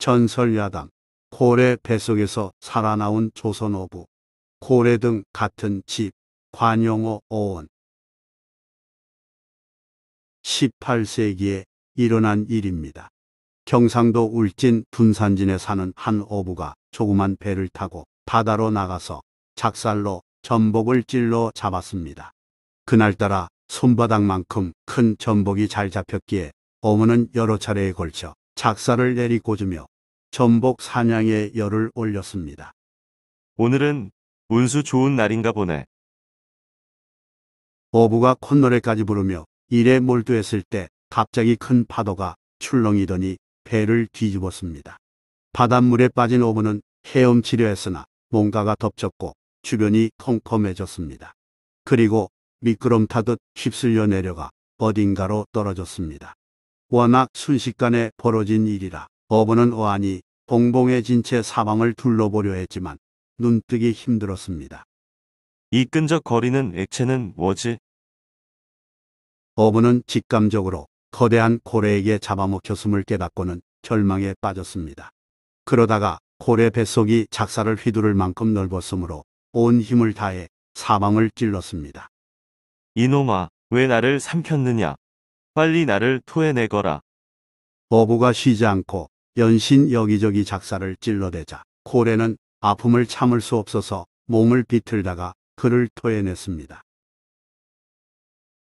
전설야당, 고래 뱃속에서 살아나온 조선어부, 고래 등 같은 집, 관용어 어원. 18세기에 일어난 일입니다. 경상도 울진 분산진에 사는 한 어부가 조그만 배를 타고 바다로 나가서 작살로 전복을 찔러 잡았습니다. 그날따라 손바닥만큼 큰 전복이 잘 잡혔기에 어머는 여러 차례에 걸쳐 작살을 내리꽂으며 전복 사냥에 열을 올렸습니다. 오늘은 운수 좋은 날인가 보네. 어부가 콧노래까지 부르며 일에 몰두했을 때 갑자기 큰 파도가 출렁이더니 배를 뒤집었습니다. 바닷물에 빠진 어부는 헤엄치려 했으나 뭔가가 덮쳤고 주변이 컴컴해졌습니다. 그리고 미끄럼 타듯 휩쓸려 내려가 어딘가로 떨어졌습니다. 워낙 순식간에 벌어진 일이라 어부는 어안이 봉봉해진 채 사망을 둘러보려 했지만 눈뜨기 힘들었습니다. 이 끈적거리는 액체는 뭐지? 어부는 직감적으로 거대한 고래에게 잡아먹혔음을 깨닫고는 절망에 빠졌습니다. 그러다가 고래 뱃속이 작사를 휘두를 만큼 넓었으므로 온 힘을 다해 사망을 찔렀습니다. 이놈아, 왜 나를 삼켰느냐? 빨리 나를 토해내거라. 어부가 쉬지 않고 연신 여기저기 작사를 찔러대자 코레는 아픔을 참을 수 없어서 몸을 비틀다가 그를 토해냈습니다.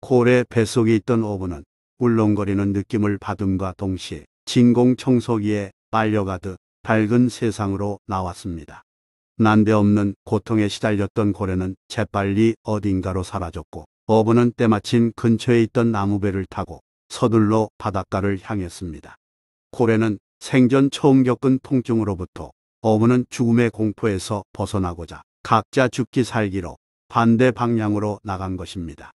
코레 뱃속에 있던 어부는 울렁거리는 느낌을 받음과 동시에 진공청소기에 빨려가듯 밝은 세상으로 나왔습니다. 난데없는 고통에 시달렸던 고래는 재빨리 어딘가로 사라졌고 어부는 때마침 근처에 있던 나무배를 타고 서둘러 바닷가를 향했습니다. 고래는 생전 처음 겪은 통증으로부터 어부는 죽음의 공포에서 벗어나고자 각자 죽기 살기로 반대 방향으로 나간 것입니다.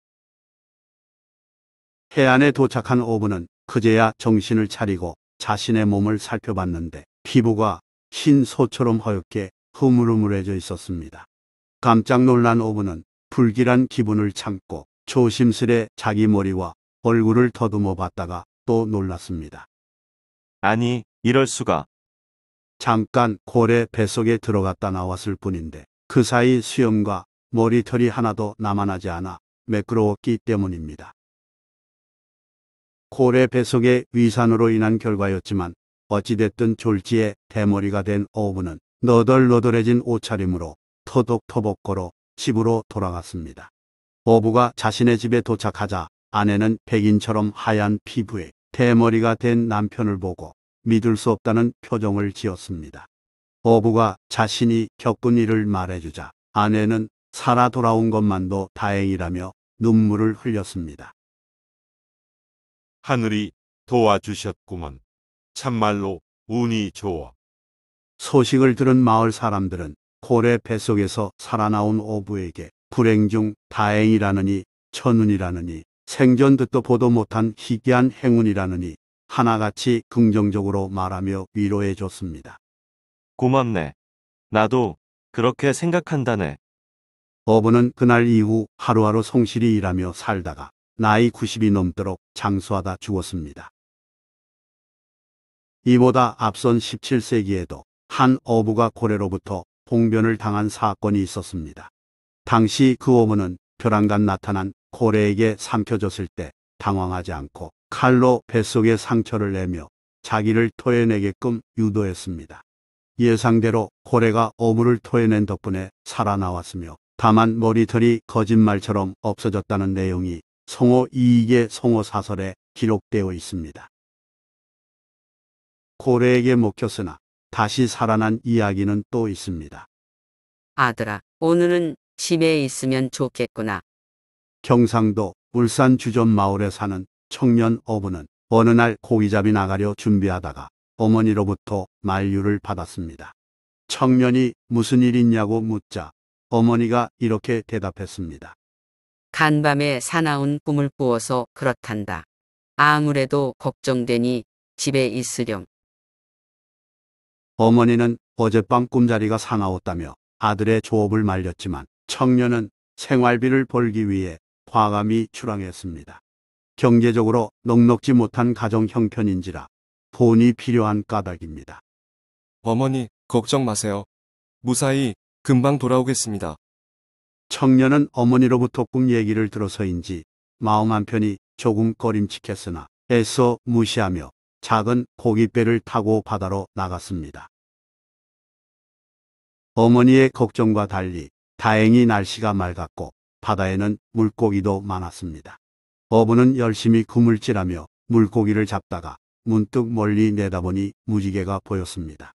해안에 도착한 어부는 그제야 정신을 차리고 자신의 몸을 살펴봤는데 피부가 흰 소처럼 허옇게 흐물흐물해져 있었습니다. 깜짝 놀란 오브는 불길한 기분을 참고 조심스레 자기 머리와 얼굴을 더듬어 봤다가 또 놀랐습니다. 아니, 이럴 수가. 잠깐 고래 뱃속에 들어갔다 나왔을 뿐인데 그 사이 수염과 머리털이 하나도 남아나지 않아 매끄러웠기 때문입니다. 고래 뱃속의 위산으로 인한 결과였지만 어찌됐든 졸지에 대머리가 된 어부는 너덜너덜해진 옷차림으로 터벅터벅거로 집으로 돌아갔습니다. 어부가 자신의 집에 도착하자 아내는 백인처럼 하얀 피부에 대머리가 된 남편을 보고 믿을 수 없다는 표정을 지었습니다. 어부가 자신이 겪은 일을 말해주자 아내는 살아 돌아온 것만도 다행이라며 눈물을 흘렸습니다. 하늘이 도와주셨구먼. 참말로 운이 좋아. 소식을 들은 마을 사람들은 고래 뱃속에서 살아나온 어부에게 불행 중 다행이라느니 천운이라느니 생전 듣도 보도 못한 희귀한 행운이라느니 하나같이 긍정적으로 말하며 위로해 줬습니다. 고맙네. 나도 그렇게 생각한다네. 어부는 그날 이후 하루하루 성실히 일하며 살다가 나이 90이 넘도록 장수하다 죽었습니다. 이보다 앞선 17세기에도 한 어부가 고래로부터 봉변을 당한 사건이 있었습니다. 당시 그 어부는 벼랑간 나타난 고래에게 삼켜졌을 때 당황하지 않고 칼로 뱃속에 상처를 내며 자기를 토해내게끔 유도했습니다. 예상대로 고래가 어물을 토해낸 덕분에 살아나왔으며 다만 머리털이 거짓말처럼 없어졌다는 내용이 성호 이익의 성호 사설에 기록되어 있습니다. 고래에게 먹혔으나 다시 살아난 이야기는 또 있습니다. 아들아, 오늘은 집에 있으면 좋겠구나. 경상도 울산 주전 마을에 사는 청년 어부는 어느 날 고기잡이 나가려 준비하다가 어머니로부터 만류를 받았습니다. 청년이 무슨 일 있냐고 묻자 어머니가 이렇게 대답했습니다. 간밤에 사나운 꿈을 꾸어서 그렇단다. 아무래도 걱정되니 집에 있으렴. 어머니는 어젯밤 꿈자리가 사나웠다며 아들의 조업을 말렸지만 청년은 생활비를 벌기 위해 과감히 출항했습니다. 경제적으로 넉넉지 못한 가정 형편인지라 돈이 필요한 까닭입니다. 어머니, 걱정 마세요. 무사히 금방 돌아오겠습니다. 청년은 어머니로부터 꿈 얘기를 들어서인지 마음 한편이 조금 꺼림칙했으나 애써 무시하며 작은 고깃배를 타고 바다로 나갔습니다. 어머니의 걱정과 달리 다행히 날씨가 맑았고 바다에는 물고기도 많았습니다. 어부는 열심히 그물질하며 물고기를 잡다가 문득 멀리 내다보니 무지개가 보였습니다.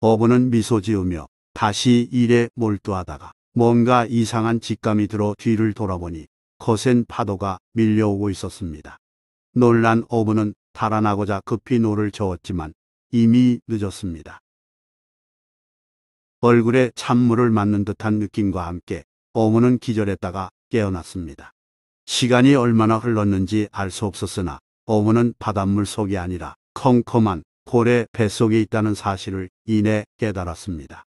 어부는 미소 지으며 다시 일에 몰두하다가 뭔가 이상한 직감이 들어 뒤를 돌아보니 거센 파도가 밀려오고 있었습니다. 놀란 어부는 달아나고자 급히 노를 저었지만 이미 늦었습니다. 얼굴에 찬물을 맞는 듯한 느낌과 함께 어부는 기절했다가 깨어났습니다. 시간이 얼마나 흘렀는지 알 수 없었으나 어문는 바닷물 속이 아니라 컴컴한 고래 뱃속에 있다는 사실을 이내 깨달았습니다.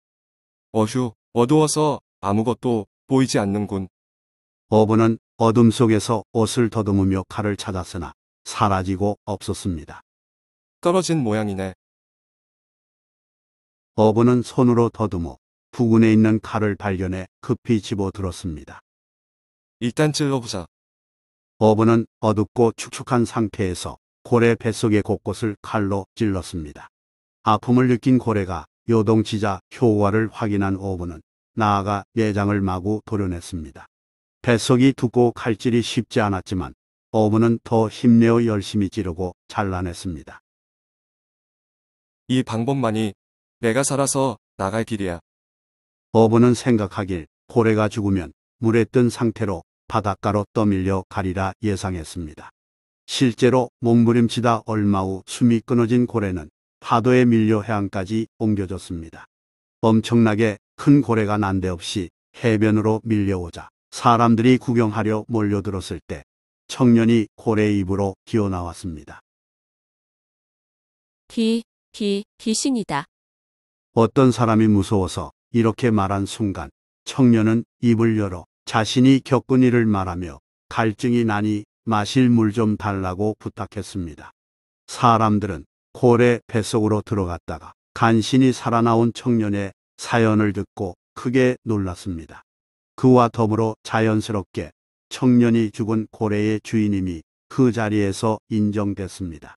어휴, 어두워서 아무것도 보이지 않는군. 어부는 어둠 속에서 옷을 더듬으며 칼을 찾았으나 사라지고 없었습니다. 떨어진 모양이네. 어부는 손으로 더듬어 부근에 있는 칼을 발견해 급히 집어 들었습니다. 일단 찔러보자. 어부는 어둡고 축축한 상태에서 고래 뱃속의 곳곳을 칼로 찔렀습니다. 아픔을 느낀 고래가 요동치자 효과를 확인한 어부는 나아가 내장을 마구 도려냈습니다. 뱃속이 두고 칼질이 쉽지 않았지만 어부는 더 힘내어 열심히 찌르고 잘라냈습니다. 이 방법만이 내가 살아서 나갈 길이야. 어부는 생각하길 고래가 죽으면 물에 뜬 상태로 바닷가로 떠밀려 가리라 예상했습니다. 실제로 몸부림치다 얼마 후 숨이 끊어진 고래는 파도에 밀려 해안까지 옮겨졌습니다. 엄청나게 큰 고래가 난데없이 해변으로 밀려오자 사람들이 구경하려 몰려들었을 때 청년이 고래 입으로 기어나왔습니다. 기, 기, 귀신이다. 어떤 사람이 무서워서 이렇게 말한 순간 청년은 입을 열어 자신이 겪은 일을 말하며 갈증이 나니 마실 물 좀 달라고 부탁했습니다. 사람들은 고래 뱃속으로 들어갔다가 간신히 살아나온 청년의 사연을 듣고 크게 놀랐습니다. 그와 더불어 자연스럽게 청년이 죽은 고래의 주인임이 그 자리에서 인정됐습니다.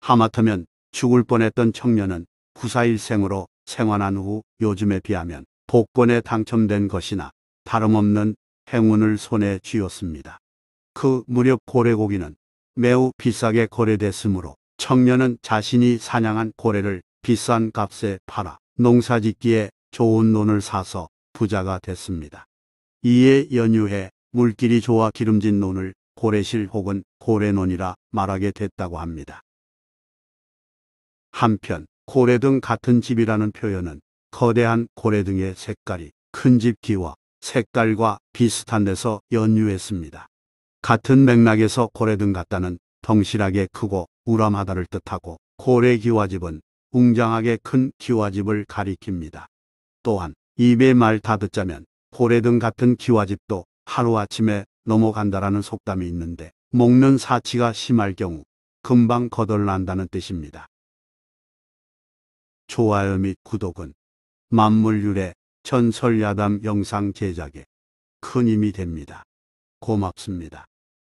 하마터면 죽을 뻔했던 청년은 구사일생으로 생활한 후 요즘에 비하면 복권에 당첨된 것이나 다름없는 행운을 손에 쥐었습니다. 그 무렵 고래고기는 매우 비싸게 거래됐으므로 청년은 자신이 사냥한 고래를 비싼 값에 팔아 농사짓기에 좋은 논을 사서 부자가 됐습니다. 이에 연유해 물길이 좋아 기름진 논을 고래실 혹은 고래논이라 말하게 됐다고 합니다. 한편 고래 등 같은 집이라는 표현은 거대한 고래 등의 색깔이 큰 집기와 색깔과 비슷한 데서 연유했습니다. 같은 맥락에서 고래 등 같다는 덩실하게 크고 우람하다를 뜻하고 고래 기와집은 웅장하게 큰 기와집을 가리킵니다. 또한 입의 말다 듣자면 고래 등 같은 기와집도 하루아침에 넘어간다라는 속담이 있는데 먹는 사치가 심할 경우 금방 거덜난다는 뜻입니다. 좋아요 및 구독은 만물유래 전설야담 영상 제작에 큰 힘이 됩니다. 고맙습니다.